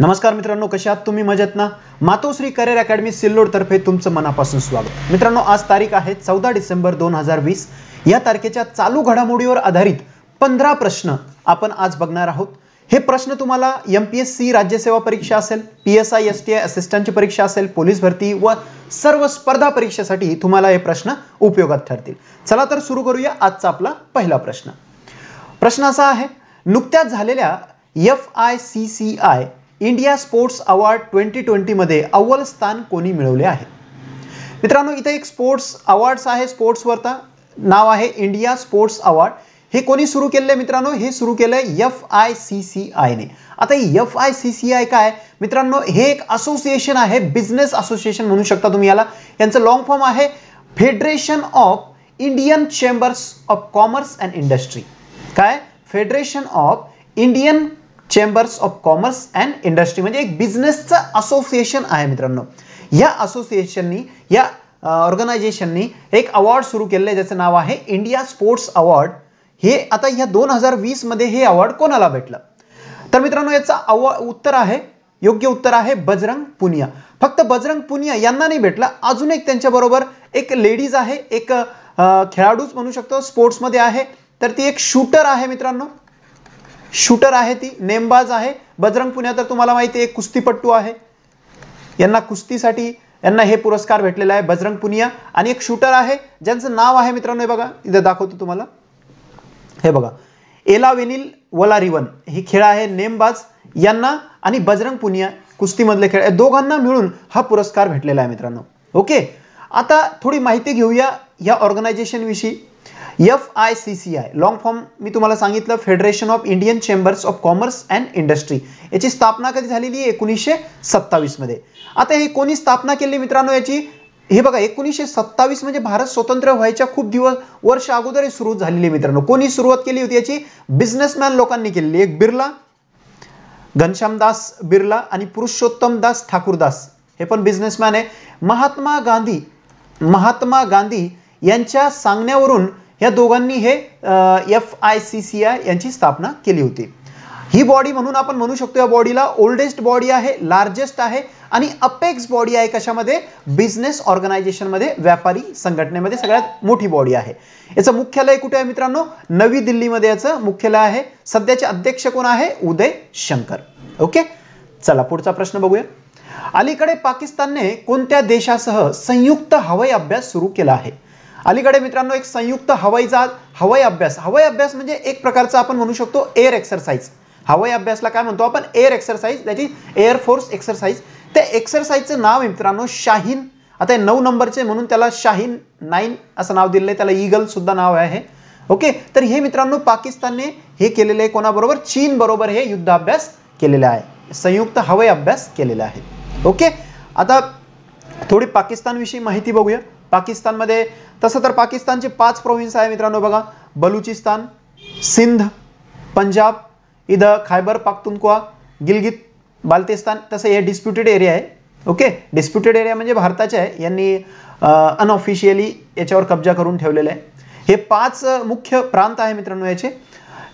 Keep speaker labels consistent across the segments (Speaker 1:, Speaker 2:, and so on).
Speaker 1: नमस्कार मित्रांनो कशा आहात तुम्ही मजेत ना मातोश्री करिअर अकॅडमी तर्फे तुमचं मनापासून स्वागत मित्रांनो आज तारीख आहे चौदा डिसेंबर दोन हजार वीस या तारखेच्या चालू घडामोडीवर आधारित पंधरा प्रश्न आपण आज बघणार आहोत हे प्रश्न तुम्हाला एम पी एस सी राज्यसेवा परीक्षा असेल P S I S T I असिस्टंटची परीक्षा असेल पोलीस भरती व सर्व स्पर्धा परीक्षेसाठी तुम्हाला हे प्रश्न उपयोगात ठरतील चला तर सुरू करूया आजचा आपला पहिला प्रश्न प्रश्न असा आहे नुकत्याच झालेल्या F I C C I India sports award twenty ट्वेंटीमध्ये अव्वल स्थान कोणी मिळवले आहे मित्रांनो इथे एक स्पोर्ट्स अवॉर्ड्स आहे स्पोर्ट्सवरता नाव आहे इंडिया स्पोर्ट्स अवॉर्ड हे कोणी सुरू केले मित्रांनो हे सुरू केलं एफ आय सी सी आयने आता F I C C I काय मित्रांनो हे एक असोसिएशन आहे बिझनेस असोसिएशन म्हणू शकता तुम्ही याला यांचं लॉंग फॉर्म आहे federation of Indian chambers of commerce and industry काय federation of Indian chambers of commerce and industry म्हणजे एक बिझनेसचं असोसिएशन आहे मित्रांनो या असोसिएशननी या ऑर्गनायझेशननी एक अवॉर्ड सुरू केलेलं आहे ज्याचं नाव आहे इंडिया स्पोर्ट्स अवॉर्ड हे आता या दोन हजार वीसमध्ये हे अवॉर्ड कोणाला भेटलं तर मित्रांनो याचं अवॉ उत्तर आहे योग्य उत्तर आहे बजरंग पुनिया फक्त बजरंग पुनिया यांना नाही भेटलं अजून एक त्यांच्याबरोबर एक लेडीज आहे एक खेळाडूच म्हणू शकतो स्पोर्ट्समध्ये आहे तर ती एक शूटर आहे मित्रांनो शूटर आहे ती नेमबाज आहे बजरंग पुण्या तर तुम्हाला माहिती आहे कुस्तीपट्टू आहे यांना कुस्तीसाठी यांना हे पुरस्कार भेटलेला आहे बजरंग पुनिया आणि एक शूटर आहे ज्यांचं नाव आहे मित्रांनो हे बघा इथं दाखवतो तुम्हाला हे बघा एला वेनिल वला रिवन ही खेळ आहे नेमबाज यांना आणि बजरंग पुनिया कुस्तीमधले खेळ दोघांना मिळून हा पुरस्कार भेटलेला आहे मित्रांनो ओके आता थोडी माहिती घेऊया या ऑर्गनायझेशनविषयी F I C C I long form मी तुम्हाला सांगितलं federation of Indian chambers of commerce and industry याची स्थापना कधी झालेली आहे एकोणीसशे सत्तावीसमध्ये आता हे कोणी स्थापना केली मित्रांनो याची हे बघा एकोणीसशे सत्तावीस म्हणजे भारत स्वतंत्र व्हायच्या खूप दिवस वर्ष अगोदर सुरू झालेली मित्रांनो कोणी सुरुवात केली होती याची बिझनेसमॅन लोकांनी केलेली एक बिर्ला घनश्यामदास बिर्ला आणि पुरुषोत्तमदास ठाकूरदास हे पण बिझनेसमॅन आहे महात्मा गांधी महात्मा गांधी यांच्या सांगण्यावरून या दोघांनी हे F I C C I यांची स्थापना केली होती ही बॉडी म्हणून आपण म्हणू शकतो या बॉडीला ओल्डेस्ट बॉडी आहे लार्जेस्ट आहे आणि अपेक्स बॉडी आहे कशामध्ये बिझनेस ऑर्गनायझेशनमध्ये व्यापारी संघटनेमध्ये सगळ्यात मोठी बॉडी आहे याचं मुख्यालय कुठे आहे मित्रांनो नवी दिल्लीमध्ये याचं मुख्यालय आहे सध्याचे अध्यक्ष कोण आहे उदय शंकर ओके चला पुढचा प्रश्न बघूया अलीकडे पाकिस्तानने कोणत्या देशासह संयुक्त हवाई अभ्यास सुरू केला आहे अलीकडे मित्रांनो एक संयुक्त हवाई जहाज हवाई अभ्यास हवाई अभ्यास म्हणजे एक प्रकारचा आपण म्हणू शकतो एअर एक्सरसाइज हवाई अभ्यासला काय म्हणतो आपण एअर एक्सरसाइज त्याची फोर्स एक्सरसाइज त्या एक्सरसाइजचं नाव आहे मित्रांनो शाहीन आता हे नऊ नंबरचे म्हणून त्याला शाहीन नाईन असं नाव दिलेलं आहे त्याला सुद्धा नाव आहे ओके तर हे मित्रांनो पाकिस्तानने हे केलेले आहे कोणाबरोबर चीन बरोबर हे युद्धाभ्यास केलेला आहे संयुक्त हवाई अभ्यास केलेला आहे ओके आता थोडी पाकिस्तानविषयी माहिती बघूया पाकिस्तानमध्ये तसं तर पाकिस्तानचे पाच प्रोव्हिन्स आहे मित्रांनो बघा बलुचिस्तान सिंध पंजाब इथं खायबर पाकतुनकुआ गिलगित बाल्तिस्तान तसं हे डिस्प्युटेड एरिया आहे ओके डिस्प्युटेड एरिया म्हणजे भारताचे आहे यांनी अनऑफिशियली याच्यावर कब्जा करून ठेवलेलं आहे हे पाच मुख्य प्रांत आहे मित्रांनो याचे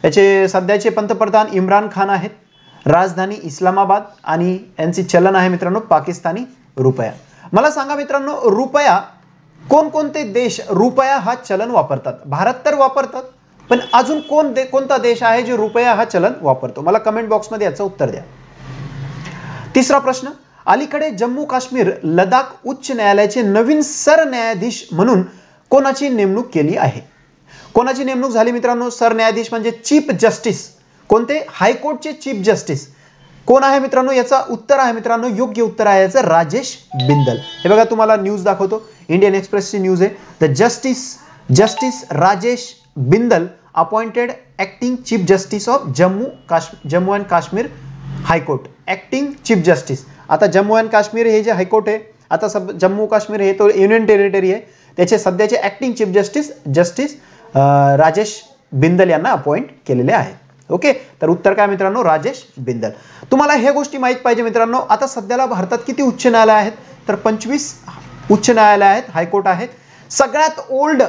Speaker 1: याचे सध्याचे पंतप्रधान इम्रान खान आहेत राजधानी इस्लामाबाद आणि यांचे चलन आहे मित्रांनो पाकिस्तानी रुपया मला सांगा मित्रांनो रुपया कोणकोणते देश रुपया हा चलन वापरतात भारत तर वापरतात पण अजून कोण कोणता देश आहे जे रुपया हा चलन वापरतो मला कमेंट बॉक्समध्ये याचं उत्तर द्या तिसरा प्रश्न अलीकडे जम्मू काश्मीर लडाख उच्च न्यायालयाचे नवीन सरन्यायाधीश म्हणून कोणाची नेमणूक केली आहे कोणाची नेमणूक झाली मित्रांनो सरन्यायाधीश म्हणजे चीफ जस्टिस कोणते हायकोर्टचे चीफ जस्टिस कोण आहे मित्रांनो याचा उत्तर आहे मित्रांनो योग्य उत्तर आहे याचं राजेश बिंदल हे बघा तुम्हाला न्यूज दाखवतो इंडियन एक्सप्रेसची न्यूज आहे तर justice justice Rajesh Bindal appointed acting chief justice of Jammu Kashmir Jammu and Kashmir high court acting chief justice आता जम्मू अँड काश्मीर हे जे हायकोर्ट आहे आता सब जम्मू काश्मीर हे तो युनियन टेरिटरी आहे त्याचे सध्याचे acting chief justice justice Rajesh Bindal यांना अपॉइंट केलेले आहेत ओके तर उत्तर काय मित्रांनो राजेश बिंदल तुम्हाला हे गोष्टी माहीत पाहिजे मित्रांनो आता सध्याला भारतात किती उच्च न्यायालय आहेत तर पंचवीस उच्च न्यायालय आहेत हायकोर्ट आहेत सगळ्यात ओल्ड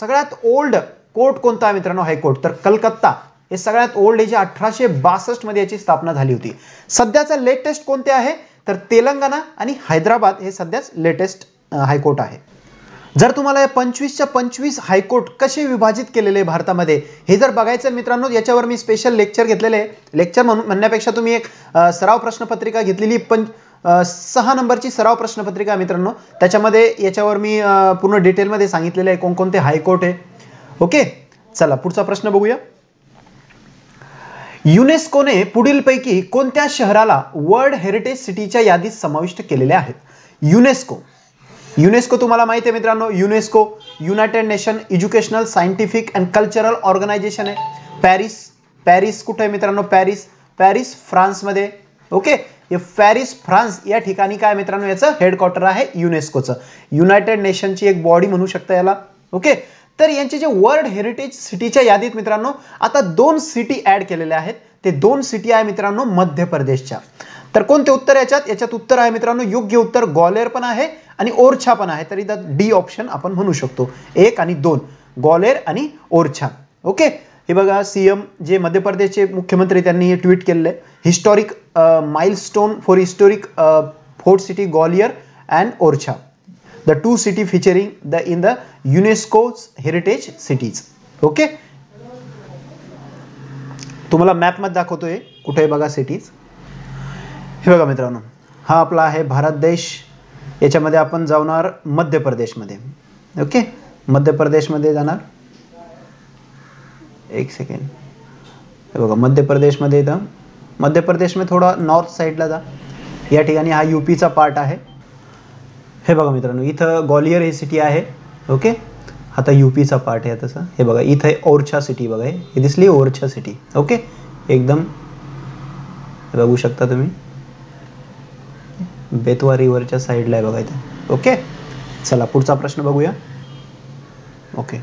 Speaker 1: सगळ्यात ओल्ड कोर्ट कोणता आहे मित्रांनो हायकोर्ट तर कलकत्ता हे सगळ्यात ओल्ड जे अठराशे बासष्टमध्ये याची स्थापना झाली होती सध्याचं लेटेस्ट कोणते आहे तर तेलंगणा आणि हैदराबाद हे सध्याच लेटेस्ट हायकोर्ट आहे जर तुम्हाला या पंचवीसच्या पंचवीस हायकोर्ट कसे विभाजित केलेले आहे भारतामध्ये हे जर बघायचं मित्रांनो याच्यावर मी स्पेशल लेक्चर घेतलेले आहे लेक्चर म्हणून म्हणण्यापेक्षा तुम्ही एक सराव प्रश्नपत्रिका घेतलेली पंच सहा नंबरची सराव प्रश्नपत्रिका मित्रांनो त्याच्यामध्ये याच्यावर मी पूर्ण डिटेलमध्ये सांगितलेलं आहे कोणकोणते हायकोर्ट आहे ओके चला पुढचा प्रश्न बघूया युनेस्कोने पुढीलपैकी कोणत्या शहराला वर्ल्ड हेरिटेज सिटीच्या यादीत समाविष्ट केलेल्या आहेत युनेस्को युनेस्को तुम्हाला माहिती आहे मित्रांनो UNESCO United Nation Educational Scientific and Cultural Organization आहे पॅरिस पॅरिस कुठे आहे मित्रांनो पॅरिस पॅरिस फ्रान्समध्ये ओके पॅरिस फ्रान्स या ठिकाणी काय मित्रांनो याचं हेडक्वार्टर आहे युनेस्कोचं युनायटेड नेशनची एक बॉडी म्हणू शकता याला ओके तर यांचे जे वर्ल्ड हेरिटेज सिटीच्या यादीत मित्रांनो आता दोन सिटी ॲड केलेल्या आहेत ते दोन सिटी आहे मित्रांनो मध्य प्रदेशच्या तर कोणते उत्तर याच्यात याच्यात उत्तर आहे मित्रांनो योग्य उत्तर ग्वालेर पण आहे आणि ओरछा पण आहे तरी त्यात डी ऑप्शन आपण म्हणू शकतो एक आणि दोन ग्वालेर आणि ओरछा ओके हे बघा सी एम जे मध्य प्रदेशचे मुख्यमंत्री त्यांनी हे ट्विट केलेलं historic milestone for historic fort city Gwalior and Orchha the two city featuring the in the UNESCO's heritage cities okay तुम्हाला मॅपमध्ये दाखवतोय कुठे बघा सिटीज हे बघा मित्रांनो हा आपला आहे भारत देश याच्यामध्ये आपण जाणार मध्य प्रदेशमध्ये ओके मध्य प्रदेशमध्ये जाणार एक सेकंड हे बघा मध्य प्रदेशमध्ये इथं मध्य प्रदेशमध्ये थोडा नॉर्थ साईडला जा या ठिकाणी हा यूपीचा पार्ट आहे हे बघा मित्रांनो इथं ग्वालियर ही सिटी आहे ओके आता यूपीचा पार्ट आहे तसं हे बघा इथं ओरछा सिटी बघा हे दिसली ओरछा सिटी ओके एकदम बघू शकता तुम्ही बेतवा रिव्हरच्या साईडला आहे ओके चला पुढचा प्रश्न बघूया ओके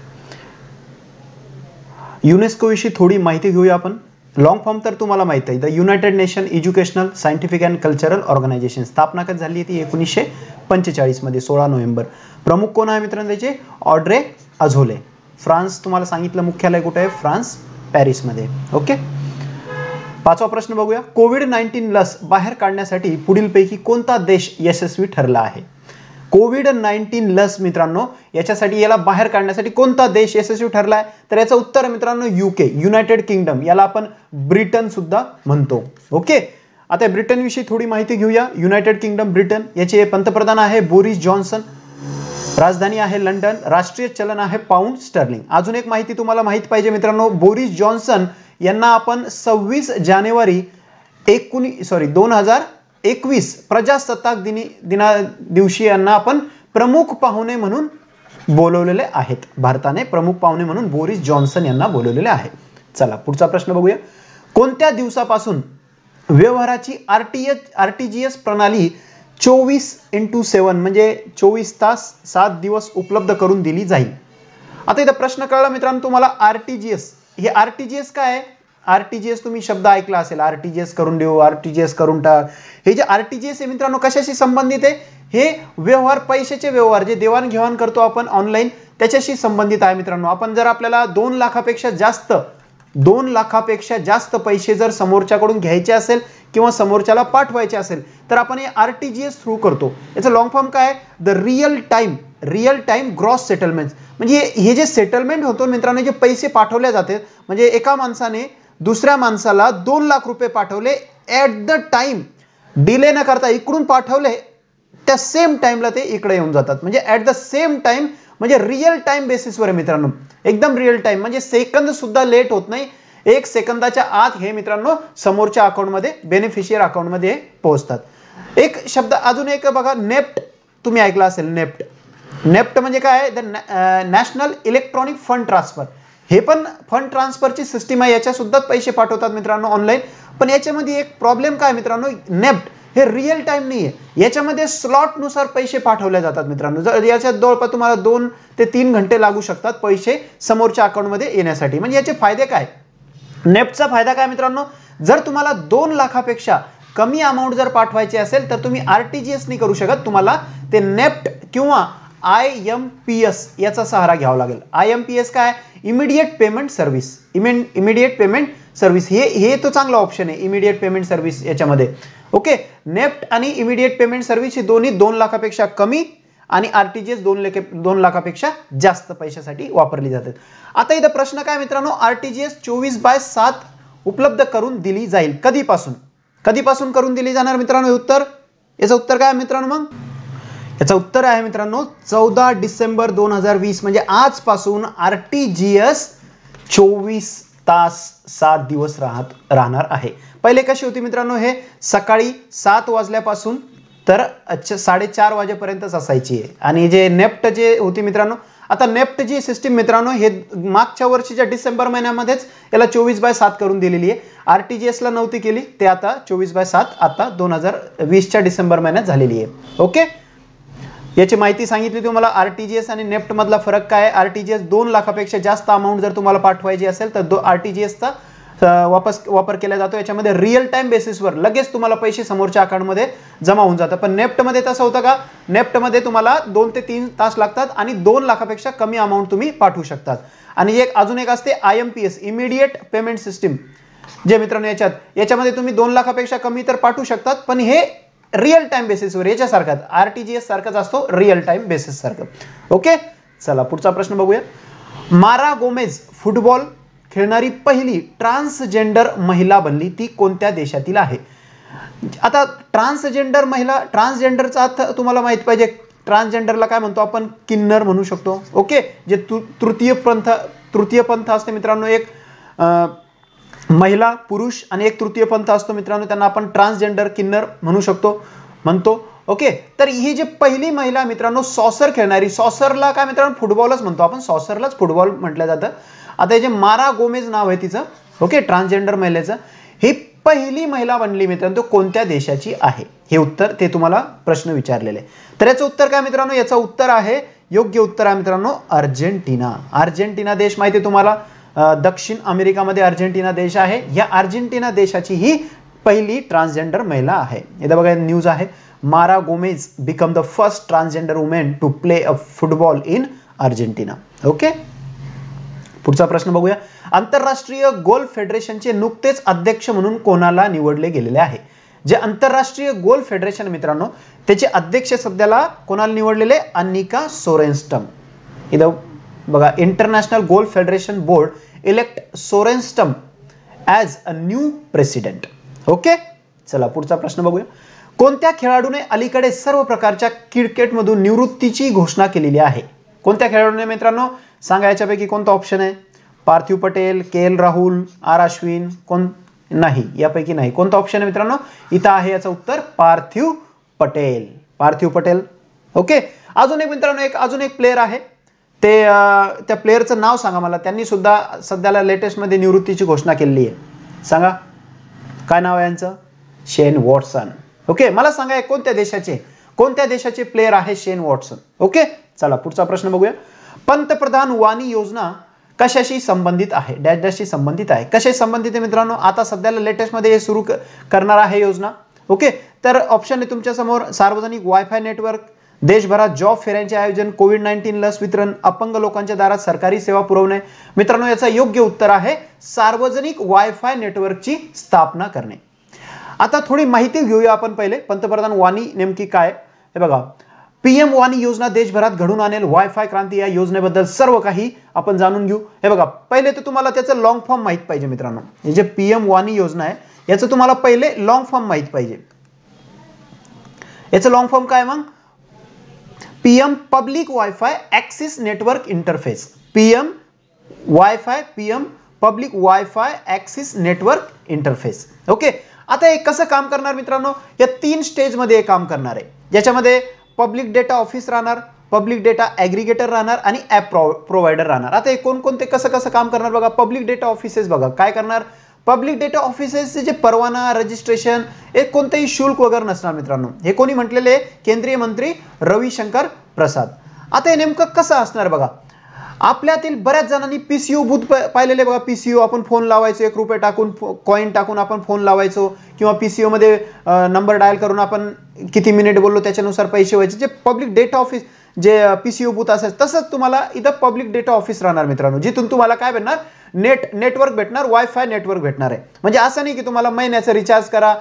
Speaker 1: युनेस्कोविषयी थोडी माहिती घेऊया आपण लॉंग फॉर्म तर तुम्हाला माहिती आहे the United Nation Educational Scientific and Cultural Organization स्थापना कधी झाली ती एकोणीसशे पंचेचाळीसमध्ये सोळा नोव्हेंबर प्रमुख कोण आहे मित्रांनो त्याचे ऑड्रे अझोले फ्रान्स तुम्हाला सांगितलं मुख्यालय कुठे आहे फ्रान्स पॅरिसमध्ये ओके पाचवा प्रश्न बघूया कोविड नाईन्टीन लस बाहेर काढण्यासाठी पुढीलपैकी कोणता देश यशस्वी ठरला आहे कोविड नाईन्टीन लस मित्रांनो याच्यासाठी याला बाहेर काढण्यासाठी कोणता देश यशस्वी ठरला आहे तर याचं उत्तर मित्रांनो युके युनायटेड किंगडम याला आपण ब्रिटन सुद्धा म्हणतो ओके आता ब्रिटनविषयी थोडी माहिती घेऊया युनायटेड किंगडम ब्रिटन याचे पंतप्रधान आहे बोरिस जॉन्सन राजधानी आहे लंडन राष्ट्रीय चलन आहे पाऊंड स्टर्लिंग अजून एक माहिती तुम्हाला माहीत पाहिजे मित्रांनो बोरिस जॉन्सन यांना आपण सव्वीस जानेवारी एकोणी सॉरी दोन हजार एकवीस प्रजासत्ताक दिनी दिना दिवशी यांना आपण प्रमुख पाहुणे म्हणून बोलवलेले आहेत भारताने प्रमुख पाहुणे म्हणून बोरिस जॉन्सन यांना बोलवलेले आहे चला पुढचा प्रश्न बघूया कोणत्या दिवसापासून व्यवहाराची R T H R T G S प्रणाली चोवीस इंटू सेवन म्हणजे चोवीस तास सात दिवस उपलब्ध करून दिली जाईल आता इथं प्रश्न कळला मित्रांनो तुम्हाला आर टी जी एस हे आर टी जी एस काय आहे आर टी जी एस तुम्ही शब्द ऐकला असेल आर टी जी एस करून देऊ आर टी जी एस करून टाक हे जे आर टी जी एस आहे मित्रांनो कशाशी संबंधित आहे हे व्यवहार पैशाचे व्यवहार जे देवाणघेवाण करतो आपण ऑनलाईन त्याच्याशी संबंधित आहे मित्रांनो आपण जर आपल्याला दोन लाखापेक्षा जास्त दोन लाखापेक्षा जास्त पैसे जर समोरच्याकडून घ्यायचे असेल किंवा समोरच्याला पाठवायचे असेल तर आपण हे R T G S through करतो याचं लॉंग फॉर्म काय the real time real time gross settlement म्हणजे हे जे सेटलमेंट होतो मित्रांनो जे पैसे पाठवले जातात म्हणजे एका माणसाने दुसऱ्या माणसाला दोन लाख रुपये पाठवले ॲट द टाईम डिले न करता इकडून पाठवले त्या सेम टाईमला ते इकडे येऊन जातात म्हणजे ॲट द सेम टाईम म्हणजे रिअल टाईम बेसिसवर आहे मित्रांनो एकदम रिअल टाईम म्हणजे सेकंदसुद्धा लेट होत नाही एक सेकंदाच्या आत हे मित्रांनो समोरच्या अकाउंटमध्ये बेनिफिशियर अकाउंटमध्ये पोहोचतात एक शब्द अजून एक बघा नेप्ट तुम्ही ऐकला असेल नेप्ट नेफ्ट म्हणजे काय आहे the national electronic fund transfer हे पण फंड ट्रान्सफरची सिस्टीम आहे याच्यासुद्धा पैसे पाठवतात मित्रांनो ऑनलाईन पण याच्यामध्ये एक प्रॉब्लेम काय मित्रांनो नेफ्ट हे रिअल टाईम नाही आहे याच्यामध्ये स्लॉटनुसार पैसे पाठवले जातात मित्रांनो जर याच्या जवळपास तुम्हाला दोन ते तीन घंटे लागू शकतात पैसे समोरच्या अकाउंटमध्ये येण्यासाठी म्हणजे याचे फायदे काय नेफ्टचा फायदा काय मित्रांनो जर तुम्हाला दोन लाखापेक्षा कमी अमाऊंट जर पाठवायची असेल तर तुम्ही आर टी जी एसनी करू शकत तुम्हाला ते नेफ्ट किंवा आय एम पी एस याचा सहारा घ्यावा लागेल आय एम पी एस काय इमिडिएट पेमेंट सर्व्हिस इमे इमिडिएट पेमेंट सर्व्हिस हे हे तो चांगला ऑप्शन आहे इमिडिएट पेमेंट सर्व्हिस याच्यामध्ये ओके नेफ्ट आणि इमिडिएट पेमेंट सर्व्हिस ही दोन्ही दोन लाखापेक्षा कमी आणि आर टी जी एस दोन लेखे दोन लाखापेक्षा जास्त पैशासाठी वापरली जातात आता इथं प्रश्न काय मित्रांनो आर टी जी एस चोवीस बाय सात उपलब्ध करून दिली जाईल कधीपासून कधीपासून करून दिली जाणार मित्रांनो उत्तर याचं उत्तर काय मित्रांनो मग याचं उत्तर आहे मित्रांनो चौदा डिसेंबर दोन हजार वीस म्हणजे आजपासून आर टी जी एस चोवीस तास सात दिवस राहत राहणार आहे पहिले कशी होती मित्रांनो हे सकाळी सात वाजल्यापासून तर साडेचार वाजेपर्यंतच असायची आहे आणि जे नेफ्ट जे होती मित्रांनो आता नेफ्ट जी सिस्टीम मित्रांनो हे मागच्या वर्षीच्या डिसेंबर महिन्यामध्येच याला चोवीस बाय सात करून दिलेली आहे आर टी जी एसला नव्हती केली ते आता चोवीस बाय सात आता दोन हजार वीसच्या डिसेंबर महिन्यात झालेली आहे ओके याची माहिती सांगितली तुम्हाला आर टी जी एस आणि नेफ्टमधला e फरक काय आर टी जी एस दोन लाखापेक्षा जास्त अमाऊंट जर तुम्हाला पाठवायची असेल तर दो आर टी जी एसचा वापस वापर केला जातो याच्यामध्ये रिअल टाइम बेसिसवर लगेच तुम्हाला पैसे समोरच्या अकाउंटमध्ये जमा होऊन जातात पण नेफ्टमध्ये e तसं होतं का नेफ्टमध्ये e तुम्हाला दोन ते तीन तास लागतात आणि दोन लाखापेक्षा कमी अमाऊंट तुम्ही पाठवू शकतात आणि एक अजून एक असते I M P S immediate payment system जे मित्रांनो याच्यात याच्यामध्ये तुम्ही दोन लाखापेक्षा कमी तर पाठवू शकतात पण हे रिअल टाइम बेसिसवर याच्यासारखाच आर टी जी एस सारखाच असतो रिअल टाइम बेसिस सारखं ओके चला पुढचा प्रश्न बघूया मारा गोमेज फुटबॉल खेळणारी पहिली ट्रान्सजेंडर महिला बनली ती कोणत्या देशातील आहे आता ट्रान्सजेंडर महिला ट्रान्सजेंडरचा अर्थ तुम्हाला माहित पाहिजे ट्रान्सजेंडरला काय म्हणतो आपण किन्नर म्हणू शकतो ओके जे तृतीय पंथ तृतीय पंथ असते मित्रांनो एक महिला पुरुष आणि एक तृतीय पंथ असतो मित्रांनो त्यांना आपण ट्रान्सजेंडर किन्नर म्हणू शकतो म्हणतो ओके तर ही जी पहिली महिला मित्रांनो सॉसर खेळणारी सॉसरला काय मित्रांनो फुटबॉलच म्हणतो आपण सॉसरलाच फुटबॉल म्हटलं जातं आता हे जे मारा गोमेज नाव आहे तिचं ओके ट्रान्सजेंडर महिलेचं ही पहिली महिला बनली मित्रांनो कोणत्या देशाची आहे हे उत्तर ते तुम्हाला प्रश्न विचारलेले तर याचं उत्तर काय मित्रांनो याचं उत्तर आहे योग्य उत्तर आहे मित्रांनो अर्जेंटिना अर्जेंटिना देश माहिती तुम्हाला दक्षिण अमेरिकामध्ये अर्जेंटिना देश आहे या अर्जेंटिना देशाची ही पहिली ट्रान्सजेंडर महिला आहे इथं बघा न्यूज आहे Mara Gomez become the first transgender women to play a football in Argentina okay पुढचा प्रश्न बघूया आंतरराष्ट्रीय गोल्फ फेडरेशनचे नुकतेच अध्यक्ष म्हणून कोणाला निवडले गेलेले आहे जे आंतरराष्ट्रीय गोल्फ फेडरेशन मित्रांनो त्याचे अध्यक्ष सध्याला कोणाला निवडलेले अनिका सोरेन्स्टम इथं बघा international golf federation board elect Sorenstam as a new president okay चला पुढचा प्रश्न बघूया कोणत्या खेळाडूने अलीकडे सर्व प्रकारच्या क्रिकेटमधून निवृत्तीची घोषणा केलेली आहे कोणत्या खेळाडूने मित्रांनो सांगा याच्यापैकी कोणता ऑप्शन आहे Parthiv Patel K L Rahul R Ashwin कोण नाही यापैकी नाही कोणता ऑप्शन आहे मित्रांनो इथं आहे याचं उत्तर पार्थिव पटेल पार्थिव पटेल ओके अजून एक मित्रांनो एक अजून एक प्लेयर आहे ते त्या प्लेअरचं नाव सांगा मला त्यांनी सुद्धा सध्याला लेटेस्टमध्ये निवृत्तीची घोषणा केलेली आहे सांगा काय नाव आहे यांचं शेन वॉटसन ओके मला सांगा कोणत्या देशाचे कोणत्या देशाचे प्लेअर आहे शेन वॉटसन ओके चला पुढचा प्रश्न बघूया पंतप्रधान वाणी योजना कशाशी संबंधित आहे डॅश डॅशशी संबंधित आहे कशाशी संबंधित आहे मित्रांनो आता सध्याला लेटेस्टमध्ये हे सुरू करणार आहे योजना ओके तर ऑप्शन आहे तुमच्यासमोर सार्वजनिक वायफाय नेटवर्क देशभरात जॉब फेऱ्यांचे आयोजन कोविड नाईन्टीन लस वितरण अपंग लोकांच्या दारात सरकारी सेवा पुरवणे मित्रांनो याचं योग्य उत्तर आहे सार्वजनिक वायफाय नेटवर्कची स्थापना करणे आता थोडी माहिती घेऊया आपण पहिले पंतप्रधान वाणी नेमकी काय हे बघा पीएम वाणी योजना देशभरात घडून आणेल वायफाय क्रांती या योजनेबद्दल सर्व काही आपण जाणून घेऊ हे बघा पहिले तर तुम्हाला त्याचं लॉंग फॉर्म माहीत पाहिजे मित्रांनो हे जे पीएम वाणी योजना आहे याचं तुम्हाला पहिले लॉंग फॉर्म माहीत पाहिजे याचं लॉंग फॉर्म काय मग PM public wifi access network interface PM wifi PM public wifi access network interface okay आता हे कसं काम करणार मित्रांनो तीन स्टेज मध्य काम करना है ज्यादा पब्लिक डेटा ऑफिस राहणार पब्लिक डेटा ॲग्रिगेटर राहणार आणि प्रो प्रोवाइडर राहणार आता हे कोणकोणते कसं काम करणार बघा पब्लिक डेटा ऑफिसेस बघा काय पब्लिक डेटा ऑफिसेसचे जे परवाना रजिस्ट्रेशन हे कोणतेही शुल्क वगैरे नसणार मित्रांनो हे कोणी म्हटलेले केंद्रीय मंत्री रविशंकर प्रसाद आता हे नेमकं कसं असणार बघा आपल्यातील बऱ्याच जणांनी पी सी यू बूथ पाहिलेले बघा पी सी यू आपण फोन लावायचो एक रुपये टाकून कॉईन टाकून आपण फोन लावायचो किंवा पी सी यूमध्ये नंबर डायल करून आपण किती मिनिट बोललो त्याच्यानुसार पैसे व्हायचे जे पब्लिक डेटा ऑफिस जे पी सी यू बूथ असेल तसंच तुम्हाला इथं पब्लिक डेटा ऑफिस राहणार मित्रांनो जिथून तुम्हाला काय भेटणार नेट नेटवर्क भेटणार वायफाय नेटवर्क भेटणार आहे म्हणजे असं नाही की तुम्हाला महिन्याचं रिचार्ज करा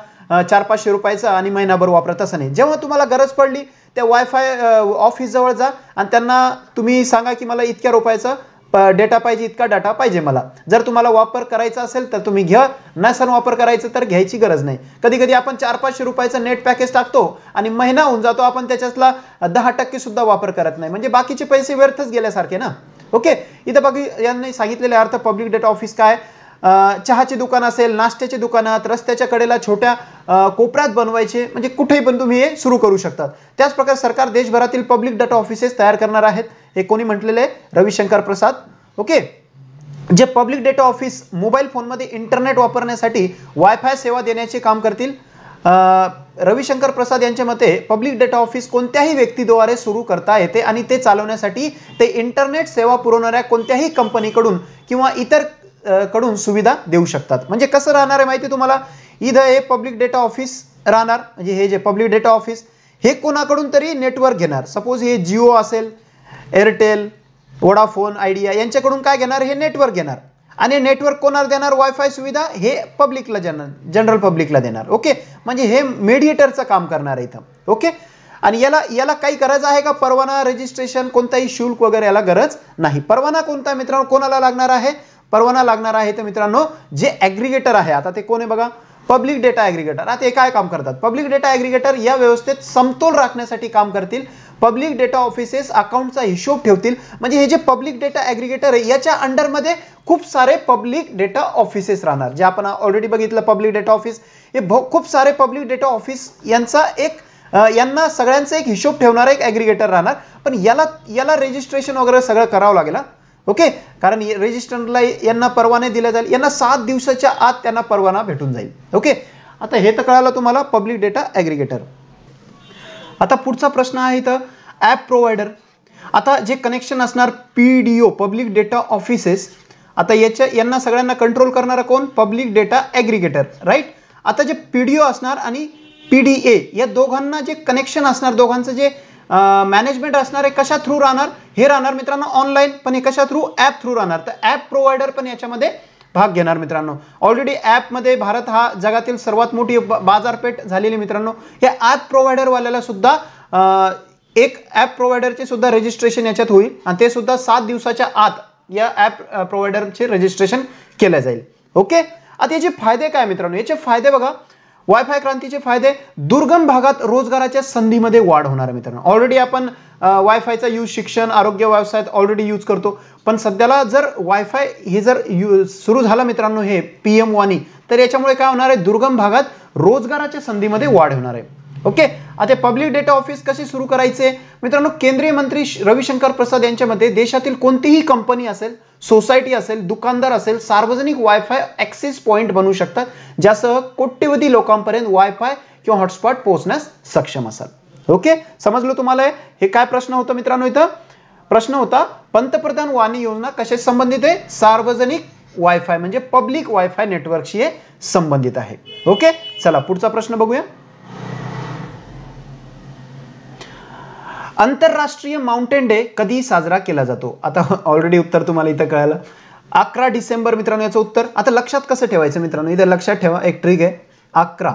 Speaker 1: चार पाचशे रुपयाचं आणि महिनाभर वापरत असं नाही जेव्हा तुम्हाला गरज पडली त्या वायफाय ऑफिस जवळ जा आणि त्यांना तुम्ही सांगा की मला इतक्या रुपयाचा डेटा पाहिजे इतका डाटा पाहिजे मला जर तुम्हाला वापर करायचा असेल तर तुम्ही घ्या नसन वापर करायचं तर घ्यायची गरज नाही कधी कधी आपण चार पाचशे रुपयाचं नेट पॅकेज टाकतो आणि महिना होऊन जातो आपण त्याच्यातला दहा टक्के सुद्धा वापर करत नाही म्हणजे बाकीचे पैसे व्यर्थच गेल्यासारखे ना ओके इथं बघ यांनी सांगितलेले अर्थ पब्लिक डेटा ऑफिस काय चहाचे दुकान असेल नाश्त्याचे दुकानात रस्त्याच्या कडेला छोट्या कोपऱ्यात बनवायचे म्हणजे कुठेही पण तुम्ही हे सुरू करू शकतात त्याचप्रकारे सरकार देशभरातील पब्लिक डेटा ऑफिसेस तयार करणार आहेत हे कोणी म्हटलेले रविशंकर प्रसाद ओके जे पब्लिक डेटा ऑफिस मोबाईल फोनमध्ये इंटरनेट वापरण्यासाठी वायफाय सेवा देण्याचे काम करतील रविशंकर प्रसाद यांच्या मते पब्लिक डेटा ऑफिस कोणत्याही व्यक्तीद्वारे सुरू करता येते आणि ते चालवण्यासाठी ते इंटरनेट सेवा पुरवणाऱ्या कोणत्याही कंपनीकडून किंवा इतर कडून सुविधा देऊ शकतात म्हणजे कसं राहणार आहे माहिती तुम्हाला इथं हे पब्लिक डेटा ऑफिस राहणार म्हणजे हे जे पब्लिक डेटा ऑफिस हे कोणाकडून तरी नेटवर्क घेणार सपोज हे जिओ असेल एअरटेल वोडाफोन आयडिया यांच्याकडून काय घेणार हे नेटवर्क घेणार आणि नेटवर्क कोणाला देणार वायफाय सुविधा हे पब्लिकला जनरल जनरल पब्लिकला देणार ओके म्हणजे हे मेडिएटरचं काम करणार आहे इथं ओके आणि याला याला काही गरज आहे का परवाना रजिस्ट्रेशन कोणताही शुल्क वगैरे याला गरज नाही परवाना कोणता मित्रांनो कोणाला लागणार आहे परवाना लागणार आहे तर मित्रांनो जे ॲग्रिगेटर आहे आता ते कोण आहे बघा पब्लिक डेटा ॲग्रिगेटर आता हे काय काम करतात पब्लिक डेटा ॲग्रिगेटर या व्यवस्थेत समतोल राखण्यासाठी काम करतील पब्लिक डेटा ऑफिसेस अकाउंटचा हिशोब ठेवतील म्हणजे पब्लिक डेटा ॲग्रिगेटर आहे याच्या अंडरमध्ये खूप सारे पब्लिक डेटा ऑफिसेस राहणार जे आपण ऑलरेडी बघितलं पब्लिक डेटा ऑफिस खूब सारे पब्लिक डेटा ऑफिस यांचा एक यांना सगळ्यांचा एक हिशोब एक ॲग्रिगेटर राहणार पण रजिस्ट्रेशन वगैरे सगळं करावं लागेल ओके कारण रजिस्टरला यांना परवाने दिला जाईल यांना सात दिवसाच्या आत परवाना भेटून जाईल ओके आता हे तर कळालं तुम्हाला पब्लिक डेटा ॲग्रिगेटर आता पुढचा प्रश्न आहे इथं ॲप प्रोव्हायडर आता जे कनेक्शन असणार P D O public data offices आता याच्या यांना सगळ्यांना कंट्रोल करणारा कोण पब्लिक डेटा ॲग्रिगेटर राईट आता जे पी डी ओ असणार आणि पी डी ए या दोघांना जे कनेक्शन असणार दोघांचं जे मॅनेजमेंट असणार हे कशा थ्रू राहणार हे राहणार मित्रांनो ऑनलाईन पण हे कशा थ्रू ॲप थ्रू राहणार तर ॲप प्रोव्हायडर पण याच्यामध्ये भाग घेणार मित्रांनो ऑलरेडी ॲपमध्ये भारत हा जगातील सर्वात मोठी बाजारपेठ झालेली मित्रांनो या ॲप प्रोव्हायडरवाल्याला सुद्धा एक ॲप प्रोव्हायडरचे सुद्धा रजिस्ट्रेशन याच्यात होईल आणि ते सुद्धा सात दिवसाच्या आत या ॲप प्रोव्हायडरचे रजिस्ट्रेशन केलं जाईल ओके आता याचे फायदे काय मित्रांनो याचे फायदे बघा वायफाय क्रांतीचे फायदे दुर्गम भागात रोजगाराच्या संधीमध्ये वाढ होणार मित्रांनो ऑलरेडी आपण वायफायचा यूज शिक्षण आरोग्य व्यवसायात ऑलरेडी यूज करतो पण सध्याला जर वायफाय हे जर यू सुरू झालं मित्रांनो हे पी एम वानी तर याच्यामुळे काय होणार आहे दुर्गम भागात रोजगाराच्या संधीमध्ये वाढ होणार आहे ओके आता पब्लिक डेटा ऑफिस कसे सुरू करायचे मित्रांनो केंद्रीय मंत्री रविशंकर प्रसाद यांच्या देशातील कोणतीही कंपनी असेल सोसायटी असेल दुकानदार असेल सार्वजनिक वायफाय ॲक्सेस पॉईंट बनवू शकतात ज्यासह कोट्यवधी लोकांपर्यंत वायफाय किंवा हॉटस्पॉट पोहोचण्यास सक्षम असतात ओके समजलं तुम्हाला हे काय प्रश्न होता मित्रांनो इथं प्रश्न होता पंतप्रधान वाणी योजना कशा संबंधित आहे सार्वजनिक वायफाय म्हणजे पब्लिक वायफाय नेटवर्कशी हे संबंधित आहे ओके चला पुढचा प्रश्न बघूया आंतरराष्ट्रीय माउंटेन डे कधी साजरा केला जातो आता ऑलरेडी उत्तर तुम्हाला इथं कळालं अकरा डिसेंबर मित्रांनो याचं उत्तर आता लक्षात कसं ठेवायचं मित्रांनो इथं लक्षात ठेवा एक ट्रिक आहे अकरा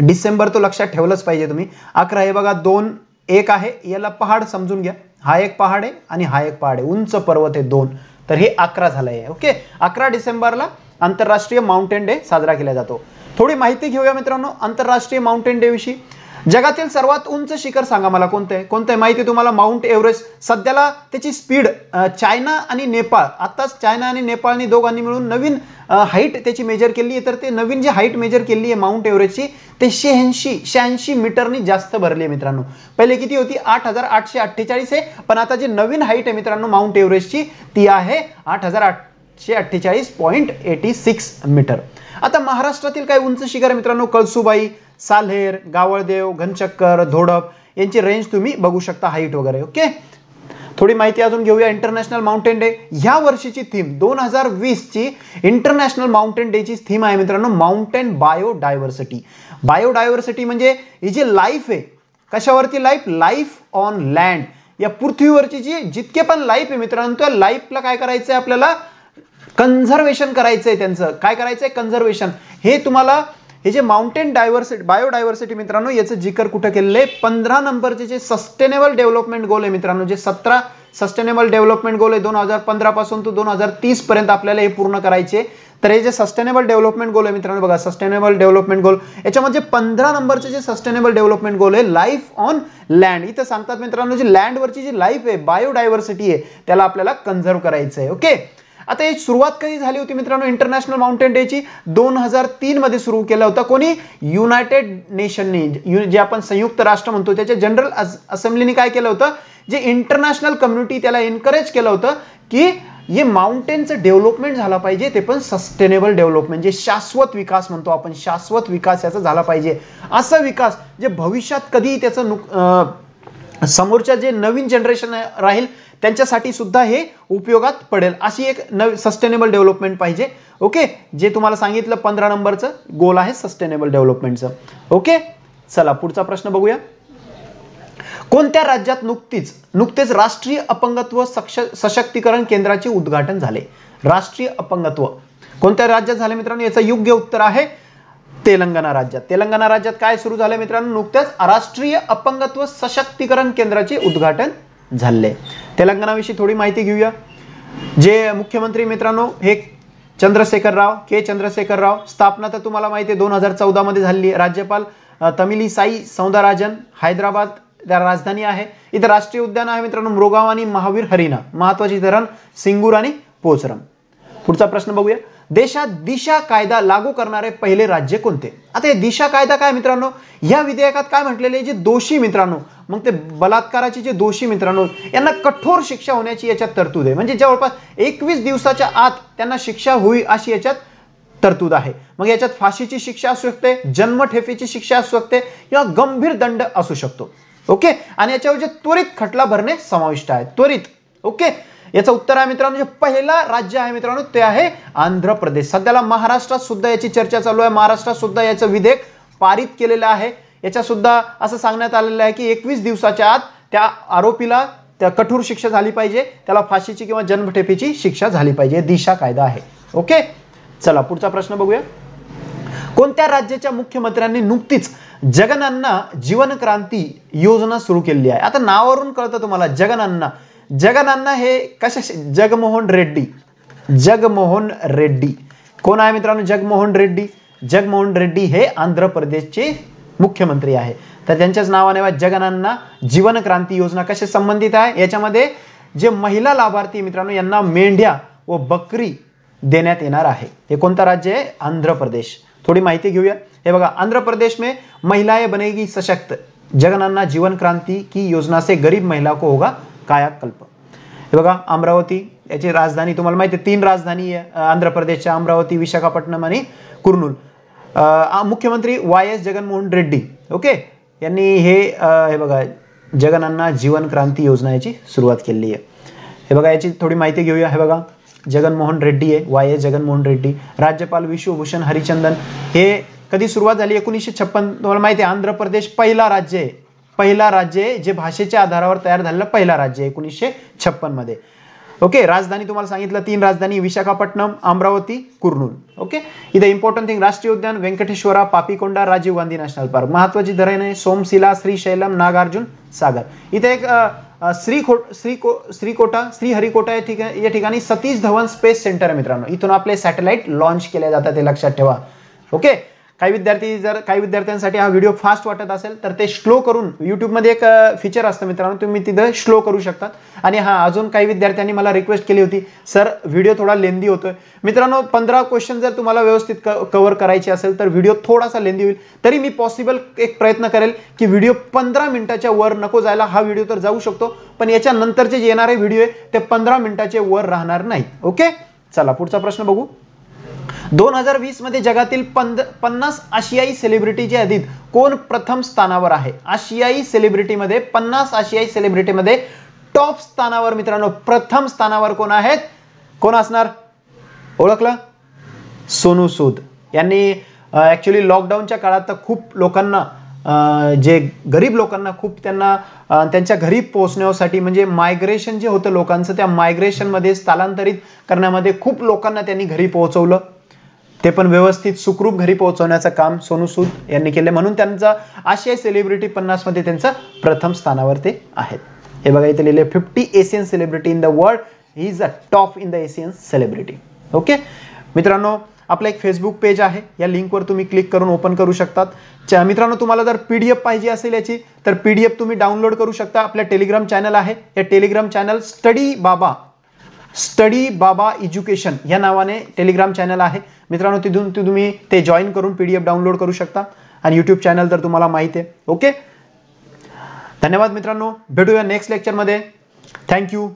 Speaker 1: डिसेंबर तो लक्षात ठेवलंच पाहिजे तुम्ही अकरा हे बघा दोन एक आहे याला पहाड समजून घ्या हा एक पहाड आहे आणि हा एक पहाड आहे उंच पर्वत आहे दोन तर हे अकरा झालंय आहे ओके अकरा डिसेंबरला आंतरराष्ट्रीय माउंटेन डे साजरा केला जातो थोडी माहिती घेऊया मित्रांनो आंतरराष्ट्रीय माउंटेन विषयी जगातील सर्वात उंच शिखर सांगा मला कोणतं आहे कोणतं आहे माहिती तुम्हाला माउंट एव्हरेस्ट सध्याला त्याची स्पीड चायना आणि नेपाळ आत्ताच चायना आणि नेपाळनी दोघांनी मिळून नवीन हाईट त्याची मेजर केली आहे तर ते नवीन जी हाईट मेजर केली आहे माउंट एव्हरेस्टची ते शहाऐंशी शहाऐंशी मीटरनी जास्त भरली आहे मित्रांनो पहिले किती होती आठ हजार आठशे अठ्ठेचाळीस आहे पण आता जी नवीन हाईट आहे मित्रांनो माउंट एव्हरेस्टची ती आहे आठ हजार आठशे अठ्ठेचाळीस पॉईंट एटी सिक्स मीटर आता महाराष्ट्रातील काही उंच शिखर मित्रांनो कळसुबाई सालेर गावळदेव घनचक्कर धोडप यांची रेंज तुम्ही बघू शकता हाईट वगैरे ओके थोडी माहिती अजून घेऊया इंटरनॅशनल माउंटेन डे ह्या वर्षीची थीम दोन हजार वीसची इंटरनॅशनल माउंटेन डेची थीम आहे मित्रांनो माउंटेन बायोडायव्हर्सिटी बायोडायव्हर्सिटी म्हणजे ही जी लाईफ आहे कशावरती लाईफ लाईफ ऑन लँड या पृथ्वीवरची जी जितके पण लाईफ आहे मित्रांनो त्या लाईफला काय करायचं आहे आपल्याला कन्झर्वेशन करायचं आहे त्यांचं काय करायचं आहे कन्झर्वेशन हे तुम्हाला हे जे माउंटेन डायव्हर्सिटी बायोडायव्हर्सिटी मित्रांनो याचं जिकर कुठं केलेलं आहे पंधरा नंबरचे जे सस्टेनेबल डेव्हलपमेंट गोल आहे मित्रांनो जे सतरा सस्टेनेबल डेव्हलपमेंट गोल आहे दोन हजार पंधरापासून तो दोन हजार तीसपर्यंत आपल्याला हे पूर्ण करायचे तर हे जे सस्टेनेबल डेव्हलपमेंट गोल आहे मित्रांनो बघा सस्टेनेबल डेव्हलपमेंट गोल याच्यामध्ये पंधरा नंबरचे जे सस्टेनेबल डेव्हलपमेंट गोल आहे लाईफ ऑन लँड इथं सांगतात मित्रांनो जी लँडवरची जी लाईफ आहे बायोडायव्हर्सिटी आहे त्याला आपल्याला कन्झर्व करायचं आहे ओके आता याची सुरुवात कधी झाली होती मित्रांनो इंटरनॅशनल माउंटेन डेची दोन हजार तीनमध्ये सुरू केला होता कोणी युनायटेड नेशनने जे आपण संयुक्त राष्ट्र म्हणतो त्याच्या जनरल असेंब्लीने काय केलं होतं जे इंटरनॅशनल कम्युनिटी त्याला एनकरेज केलं होतं की हे माउंटेनचं डेव्हलपमेंट झाला पाहिजे ते पण सस्टेनेबल डेव्हलपमेंट जे शाश्वत विकास म्हणतो आपण शाश्वत विकास याचा झाला पाहिजे असा विकास जे भविष्यात कधी त्याचं नुक समोरच्या जे नवीन जनरेशन राहील त्यांच्यासाठी सुद्धा हे उपयोगात पडेल अशी एक नवी सस्टेनेबल डेव्हलपमेंट पाहिजे ओके जे तुम्हाला सांगितलं पंधरा नंबरचं गोल आहे सस्टेनेबल डेव्हलपमेंटचं ओके चला पुढचा प्रश्न बघूया कोणत्या राज्यात नुकतीच नुकतेच राष्ट्रीय अपंगत्व सक्ष सशक्तीकरण केंद्राचे उद्घाटन झाले राष्ट्रीय अपंगत्व कोणत्या राज्यात झाले मित्रांनो याचं योग्य उत्तर आहे तेलंगणा राज्यात तेलंगणा राज्यात काय सुरू झालं मित्रांनो नुकत्याच राष्ट्रीय अपंगत्व सशक्तीकरण केंद्राचे उद्घाटन झाले तेलंगणाविषयी थोडी माहिती घेऊया जे मुख्यमंत्री मित्रांनो हे चंद्रशेखर राव के चंद्रशेखर राव स्थापना तर तुम्हाला माहिती आहे दोन हजार चौदामध्ये झाली राज्यपाल तमिली साई सौंदराजन हैदराबाद राजधानी आहे इथं राष्ट्रीय उद्यान आहे मित्रांनो मृगाव आणि महावीर हरिणा महत्वाची धरण सिंगूर आणि पोचरम पुढचा प्रश्न बघूया देशात दिशा कायदा लागू करणारे पहिले राज्य कोणते आता हे दिशा कायदा काय मित्रांनो या विधेयकात काय म्हटलेले जे दोषी मित्रांनो मग ते बलात्काराचे जे दोषी मित्रांनो यांना कठोर शिक्षा होण्याची याच्यात तरतूद आहे म्हणजे जवळपास एकवीस दिवसाच्या आत त्यांना शिक्षा होईल अशी याच्यात तरतूद आहे मग याच्यात फाशीची शिक्षा असू शकते जन्मठेपेची शिक्षा असू शकते किंवा गंभीर दंड असू शकतो ओके आणि याच्यावर जे त्वरित खटला भरणे समाविष्ट आहे त्वरित ओके याचं उत्तर आहे मित्रांनो जे पहिला राज्य आहे मित्रांनो ते आहे आंध्र प्रदेश सध्याला महाराष्ट्रात सुद्धा याची चर्चा चालू आहे महाराष्ट्रात सुद्धा याचं विधेयक पारित केलेलं आहे याच्या सुद्धा असं सांगण्यात आलेलं आहे की एकवीस दिवसाच्या आत त्या आरोपीला त्या कठोर शिक्षा झाली पाहिजे त्याला फाशीची किंवा जन्मठेपीची शिक्षा झाली पाहिजे दिशा कायदा आहे ओके चला पुढचा प्रश्न बघूया कोणत्या राज्याच्या मुख्यमंत्र्यांनी नुकतीच जगनांना जीवन क्रांती योजना सुरू केली आहे आता नावावरून कळतं तुम्हाला जगनांना जगनांना हे कशा जगमोहन रेड्डी जगमोहन रेड्डी कोण आहे मित्रांनो जगमोहन रेड्डी जगमोहन रेड्डी हे आंध्र प्रदेशचे मुख्यमंत्री आहे तर त्यांच्याच नावाने जगनांना जीवन क्रांती योजना कशा संबंधित आहे याच्यामध्ये जे महिला लाभार्थी मित्रांनो यांना मेंढ्या व बकरी देण्यात येणार आहे हे कोणता राज्य आहे आंध्र प्रदेश थोडी माहिती घेऊया हे बघा आंध्र प्रदेश में महिलाएं बनेगी सशक्त जगनांना जीवन क्रांती की योजना से गरीब महिला को होगा कायाकल्प हे बघा अमरावती याची राजधानी तुम्हाला माहिती आहे तीन राजधानी आहे आंध्र प्रदेशच्या अमरावती विशाखापट्टणम आणि कुर्नूल मुख्यमंत्री Y S Jaganmohan Reddy okay यांनी हे हे बघा जगनांना जीवन क्रांती योजना याची सुरुवात केलेली आहे हे बघा याची थोडी माहिती घेऊया हे बघा जगनमोहन रेड्डी आहे वाय एस जगनमोहन रेड्डी राज्यपाल विश्वभूषण हरिचंदन हे कधी सुरुवात झाली एकोणीसशे छप्पन तुम्हाला माहिती आहे आंध्र प्रदेश पहिला राज्य आहे पहिला राज्य आहे जे भाषेच्या आधारावर तयार झालेलं पहिला राज्य आहे एकोणीसशे छप्पनमध्ये ओके राजधानी तुम्हाला सांगितलं तीन राजधानी विशाखापट्टणम अमरावती कुर्नूल ओके इथे इम्पॉर्टंट थिंग राष्ट्रीय उद्यान व्यंकटेश्वरा पापीकोंडा राजीव गांधी नॅशनल पार्क महत्वाची धरण आहे सोमशिला श्रीशैलम नागार्जुन सागर इथे एक श्रीकोट श्रीको श्रीकोटा श्रीहरिकोटा या ठिकाणी या ठिकाणी सतीश धवन स्पेस सेंटर आहे मित्रांनो इथून आपले सॅटेलाइट लॉन्च केले जातात ते लक्षात ठेवा ओके काही विद्यार्थी जर काही विद्यार्थ्यांसाठी हा व्हिडिओ फास्ट वाटत असेल तर ते स्लो करून यूट्यूबमध्ये एक फीचर असतं मित्रांनो तुम्ही तिथं स्लो करू शकतात आणि हा अजून काही विद्यार्थ्यांनी मला रिक्वेस्ट केली होती सर व्हिडिओ थोडा लेंदी होतोय मित्रांनो पंधरा क्वेश्चन जर तुम्हाला व्यवस्थित कव्हर कवर करायचे असेल तर व्हिडिओ थोडासा लेंदी होईल तरी मी पॉसिबल एक प्रयत्न करेल की व्हिडिओ पंधरा मिनिटाच्या वर नको जायला हा व्हिडिओ तर जाऊ शकतो पण नंतरचे जे येणारे व्हिडिओ आहे ते पंधरा मिनिटाचे वर राहणार नाही ओके चला पुढचा प्रश्न बघू दोन हजार मध्ये जगातील पंद पन्नास आशियाई सेलिब्रिटीच्या यादीत कोण प्रथम स्थानावर आहे आशियाई सेलिब्रिटीमध्ये पन्नास आशियाई सेलिब्रिटीमध्ये टॉप स्थानावर मित्रांनो प्रथम स्थानावर कोण आहेत कोण असणार ओळखलं सोनू सूद यांनी ॲक्च्युली लॉकडाऊनच्या काळात तर खूप लोकांना जे गरीब लोकांना खूप त्यांना त्यांच्या घरी पोहोचण्यासाठी म्हणजे मायग्रेशन जे होतं लोकांचं त्या मायग्रेशनमध्ये स्थलांतरित करण्यामध्ये खूप लोकांना त्यांनी घरी पोहोचवलं ते पण व्यवस्थित सुखरूप घरी पोहोचवण्याचं काम सोनू सूद यांनी केले म्हणून त्यांचा आशियाई सेलिब्रिटी पन्नासमध्ये त्यांचा प्रथम स्थानावर ते आहेत हे बघा इथे लिहिले fifty Asian celebrity in the world he is a top in the Asian celebrity okay मित्रांनो आपलं एक फेसबुक पेज आहे या लिंकवर तुम्ही क्लिक करून ओपन करू शकतात मित्रांनो तुम्हाला जर पी डी एफ पाहिजे असेल याची तर पी डी एफ तुम्ही डाउनलोड करू शकता आपल्या टेलिग्राम चॅनल आहे या Telegram channel study Baba study Baba education या नावाने टेलिग्राम चॅनल आहे मित्रांनो तिथून तुम्ही ते जॉईन करून पी डी एफ डाउनलोड करू शकता आणि यूट्यूब चॅनल तर तुम्हाला माहिती आहे ओके धन्यवाद मित्रांनो भेटूया नेक्स्ट लेक्चरमध्ये थँक्यू